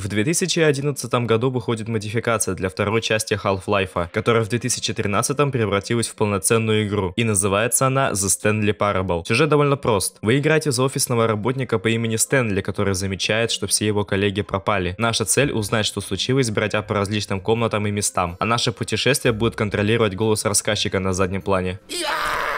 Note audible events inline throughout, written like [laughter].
В 2011 году выходит модификация для второй части Half-Life, которая в 2013 превратилась в полноценную игру, и называется она The Stanley Parable. Сюжет довольно прост. Вы играете за офисного работника по имени Стэнли, который замечает, что все его коллеги пропали. Наша цель узнать, что случилось, бродя по различным комнатам и местам, а наше путешествие будет контролировать голос рассказчика на заднем плане. Yeah!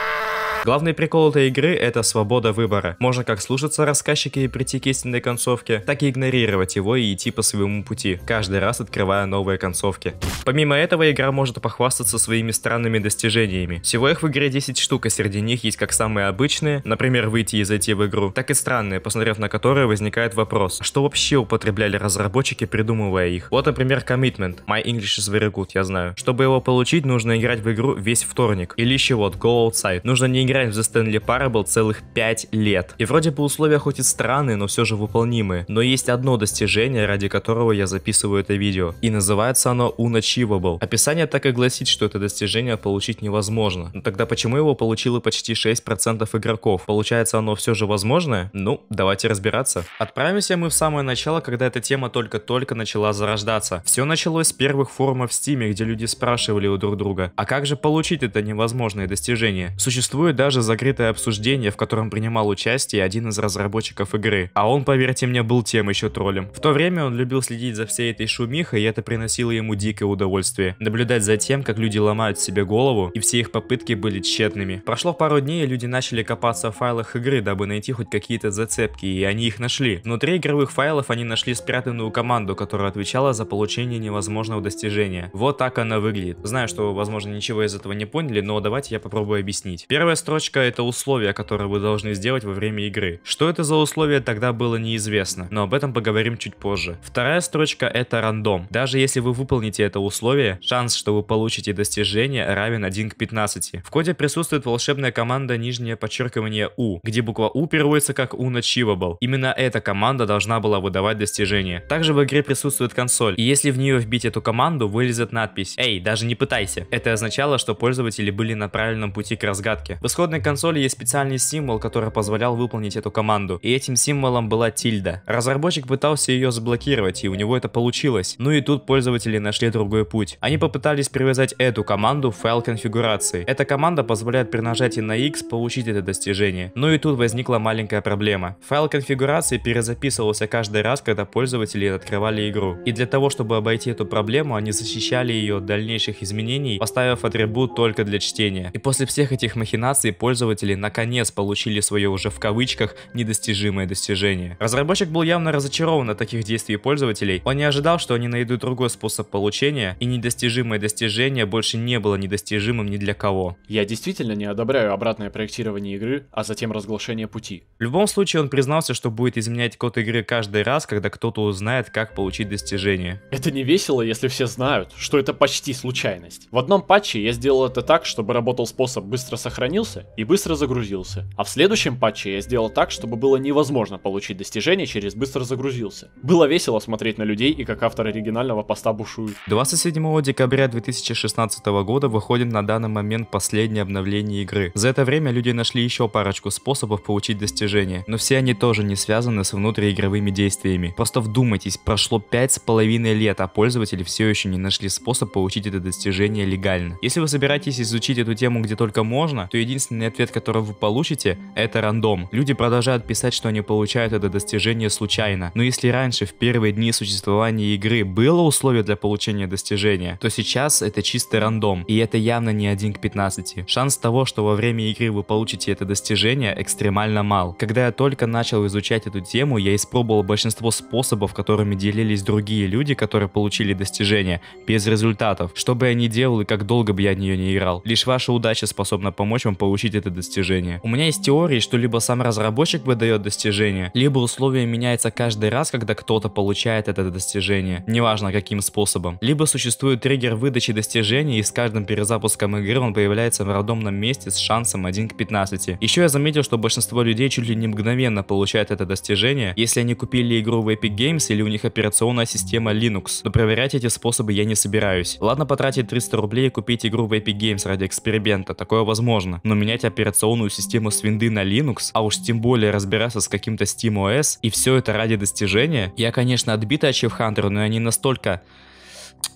Главный прикол этой игры — это свобода выбора. Можно как слушаться рассказчика и прийти к истинной концовке, так и игнорировать его и идти по своему пути, каждый раз открывая новые концовки. Помимо этого, игра может похвастаться своими странными достижениями. Всего их в игре 10 штук, и а среди них есть как самые обычные, например, выйти и зайти в игру, так и странные, посмотрев на которые возникает вопрос, а что вообще употребляли разработчики, придумывая их? Вот, например, Commitment. My English is very good, я знаю. Чтобы его получить, нужно играть в игру весь вторник. Или еще вот Go Outside. Нужно не играть играем за Stanley Parable целых 5 лет. И вроде бы условия хоть и странные, но все же выполнимы. Но есть одно достижение, ради которого я записываю это видео. И называется оно Unachievable. Описание так и гласит, что это достижение получить невозможно. Но тогда почему его получило почти 6% игроков? Получается оно все же возможное? Ну, давайте разбираться. Отправимся мы в самое начало, когда эта тема только-только начала зарождаться. Все началось с первых форумов в Стиме, где люди спрашивали у друг друга, а как же получить это невозможное достижение? Существует даже закрытое обсуждение, в котором принимал участие один из разработчиков игры. А он, поверьте мне, был тем еще троллем. В то время он любил следить за всей этой шумихой, и это приносило ему дикое удовольствие. Наблюдать за тем, как люди ломают себе голову, и все их попытки были тщетными. Прошло пару дней, и люди начали копаться в файлах игры, дабы найти хоть какие-то зацепки, и они их нашли. Внутри игровых файлов они нашли спрятанную команду, которая отвечала за получение невозможного достижения. Вот так она выглядит. Знаю, что, возможно, ничего из этого не поняли, но давайте я попробую объяснить. Первая строчка строчка — это условия, которые вы должны сделать во время игры. Что это за условие, тогда было неизвестно, но об этом поговорим чуть позже. Вторая строчка — это рандом. Даже если вы выполните это условие, шанс, что вы получите достижение, равен 1 к 15. В коде присутствует волшебная команда нижнее подчеркивание U, где буква U переводится как Unachievable. Именно эта команда должна была выдавать достижение. Также в игре присутствует консоль, и если в нее вбить эту команду, вылезет надпись «Эй, даже не пытайся». Это означало, что пользователи были на правильном пути к разгадке. В исход исходной консоли есть специальный символ, который позволял выполнить эту команду, и этим символом была тильда. Разработчик пытался ее заблокировать, и у него это получилось. Ну и тут пользователи нашли другой путь. Они попытались привязать эту команду в файл конфигурации. Эта команда позволяет при нажатии на X получить это достижение. Ну и тут возникла маленькая проблема. Файл конфигурации перезаписывался каждый раз, когда пользователи открывали игру. И для того, чтобы обойти эту проблему, они защищали ее от дальнейших изменений, поставив атрибут только для чтения. И после всех этих махинаций базой пользователей наконец получили свое уже в кавычках недостижимое достижение. Разработчик был явно разочарован от таких действий пользователей, он не ожидал, что они найдут другой способ получения, и недостижимое достижение больше не было недостижимым ни для кого. Я действительно не одобряю обратное проектирование игры, а затем разглашение пути. В любом случае он признался, что будет изменять код игры каждый раз, когда кто-то узнает, как получить достижение. Это не весело, если все знают, что это почти случайность. В одном патче я сделал это так, чтобы работал способ быстро сохранился, и быстро загрузился. А в следующем патче я сделал так, чтобы было невозможно получить достижение через быстро загрузился. Было весело смотреть на людей и как автор оригинального поста бушует. 27 декабря 2016 года выходит на данный момент последнее обновление игры. За это время люди нашли еще парочку способов получить достижение, но все они тоже не связаны с внутриигровыми действиями. Просто вдумайтесь, прошло пять с половиной лет, а пользователи все еще не нашли способ получить это достижение легально. Если вы собираетесь изучить эту тему где только можно, то единственное единственный ответ, который вы получите, это рандом. Люди продолжают писать, что они получают это достижение случайно. Но если раньше, в первые дни существования игры, было условие для получения достижения, то сейчас это чистый рандом. И это явно не 1 к 15. Шанс того, что во время игры вы получите это достижение, экстремально мал. Когда я только начал изучать эту тему, я испробовал большинство способов, которыми делились другие люди, которые получили достижение, без результатов. Что бы я ни делал и как долго бы я в нее не играл. Лишь ваша удача способна помочь вам получить получить это достижение. У меня есть теории, что либо сам разработчик выдает достижение, либо условия меняются каждый раз, когда кто-то получает это достижение, неважно каким способом. Либо существует триггер выдачи достижения, и с каждым перезапуском игры он появляется в рандомном месте с шансом 1 к 15. Еще я заметил, что большинство людей чуть ли не мгновенно получают это достижение, если они купили игру в Epic Games или у них операционная система Linux. Но проверять эти способы я не собираюсь. Ладно потратить 300 рублей и купить игру в Epic Games ради эксперимента, такое возможно. Но менять операционную систему с винды на Linux, а уж тем более разбираться с каким-то SteamOS, и все это ради достижения. Я, конечно, отбитый Achieve Hunter, но я не настолько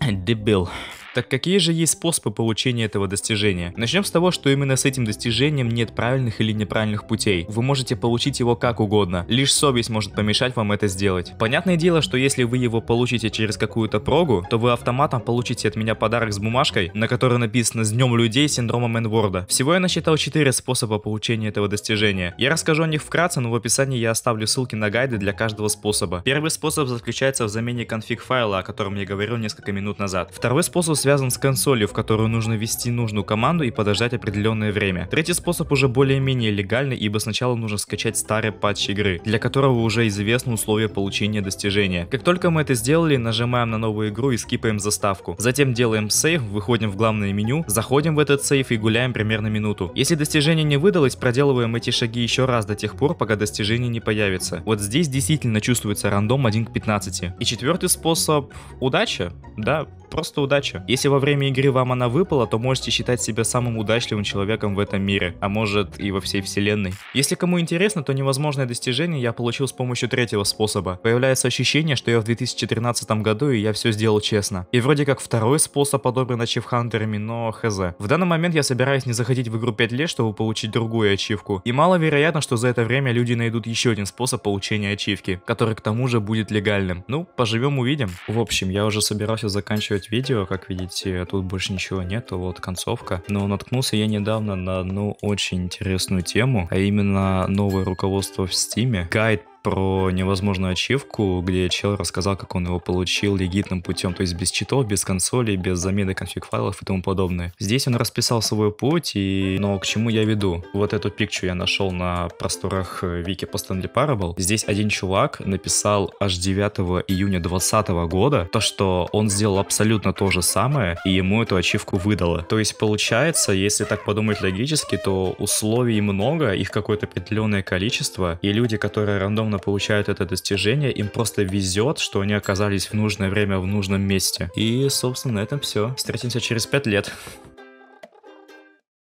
[tsk] дебил. Так какие же есть способы получения этого достижения? Начнем с того, что именно с этим достижением нет правильных или неправильных путей. Вы можете получить его как угодно, лишь совесть может помешать вам это сделать. Понятное дело, что если вы его получите через какую-то прогу, то вы автоматом получите от меня подарок с бумажкой, на которой написано «С днем людей с синдромом Энворда». Всего я насчитал 4 способа получения этого достижения. Я расскажу о них вкратце, но в описании я оставлю ссылки на гайды для каждого способа. Первый способ заключается в замене конфиг файла, о котором я говорил несколько минут назад. Второй способ связан с консолью, в которую нужно ввести нужную команду и подождать определенное время. Третий способ уже более-менее легальный, ибо сначала нужно скачать старый патч игры, для которого уже известны условия получения достижения. Как только мы это сделали, нажимаем на новую игру и скипаем заставку. Затем делаем сейв, выходим в главное меню, заходим в этот сейв и гуляем примерно минуту. Если достижение не выдалось, проделываем эти шаги еще раз до тех пор, пока достижение не появится. Вот здесь действительно чувствуется рандом 1 к 15. И четвертый способ – удача. Да, просто удача. Если во время игры вам она выпала, то можете считать себя самым удачливым человеком в этом мире, а может и во всей вселенной. Если кому интересно, то невозможное достижение я получил с помощью третьего способа. Появляется ощущение, что я в 2013 году и я все сделал честно. И вроде как второй способ подобран ачивхантерами, но хз. В данный момент я собираюсь не заходить в игру 5 лет, чтобы получить другую ачивку. И маловероятно, что за это время люди найдут еще один способ получения ачивки, который к тому же будет легальным. Ну, поживем увидим. В общем, я уже собирался заканчивать записывать видео, как видите, а тут больше ничего нету, вот концовка. Но наткнулся я недавно на одну очень интересную тему, а именно новое руководство в Стиме. гайд про невозможную ачивку, где чел рассказал, как он его получил легитным путем, то есть без читов, без консолей, без замены конфиг-файлов и тому подобное. Здесь он расписал свой путь, и... но к чему я веду? Вот эту пикчу я нашел на просторах э, вики по Stanley Parable. Здесь один чувак написал аж 9 июня 2020 года то, что он сделал абсолютно то же самое, и ему эту ачивку выдало. То есть получается, если так подумать логически, то условий много, их какое-то определенное количество, и люди, которые рандомно условно получают это достижение, им просто везет, что они оказались в нужное время в нужном месте. И, собственно, на этом все. Встретимся через 5 лет.